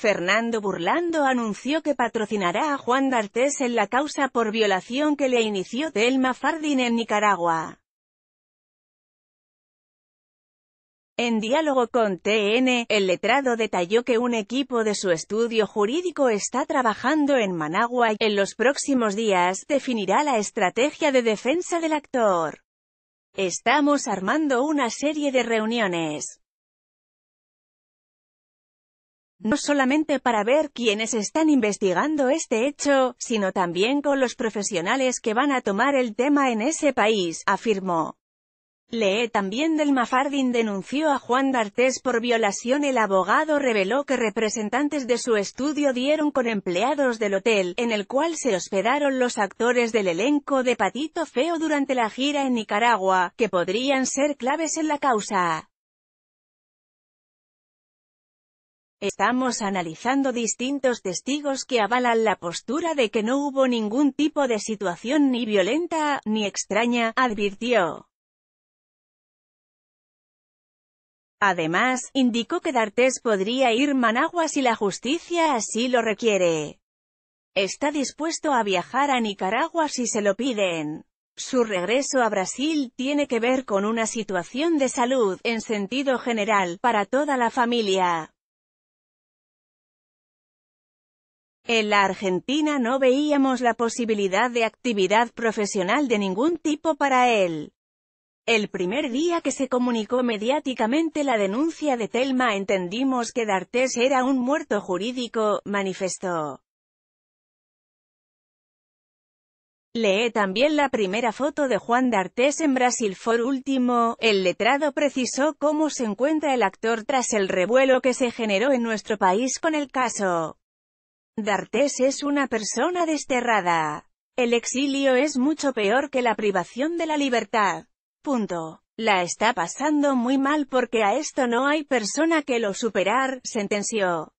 Fernando Burlando anunció que patrocinará a Juan D'Artes en la causa por violación que le inició Delma Fardín en Nicaragua. En diálogo con TN, el letrado detalló que un equipo de su estudio jurídico está trabajando en Managua y, en los próximos días, definirá la estrategia de defensa del actor. Estamos armando una serie de reuniones no solamente para ver quiénes están investigando este hecho, sino también con los profesionales que van a tomar el tema en ese país, afirmó. Lee también del Mafardín denunció a Juan D'Artés por violación. El abogado reveló que representantes de su estudio dieron con empleados del hotel, en el cual se hospedaron los actores del elenco de Patito Feo durante la gira en Nicaragua, que podrían ser claves en la causa. Estamos analizando distintos testigos que avalan la postura de que no hubo ningún tipo de situación ni violenta, ni extraña, advirtió. Además, indicó que D'Artes podría ir Managua si la justicia así lo requiere. Está dispuesto a viajar a Nicaragua si se lo piden. Su regreso a Brasil tiene que ver con una situación de salud, en sentido general, para toda la familia. En la Argentina no veíamos la posibilidad de actividad profesional de ningún tipo para él. El primer día que se comunicó mediáticamente la denuncia de Telma entendimos que D'Artés era un muerto jurídico, manifestó. Lee también la primera foto de Juan d'Artés en Brasil Por último, el letrado precisó cómo se encuentra el actor tras el revuelo que se generó en nuestro país con el caso. D'Artes es una persona desterrada. El exilio es mucho peor que la privación de la libertad. Punto. La está pasando muy mal porque a esto no hay persona que lo superar, sentenció.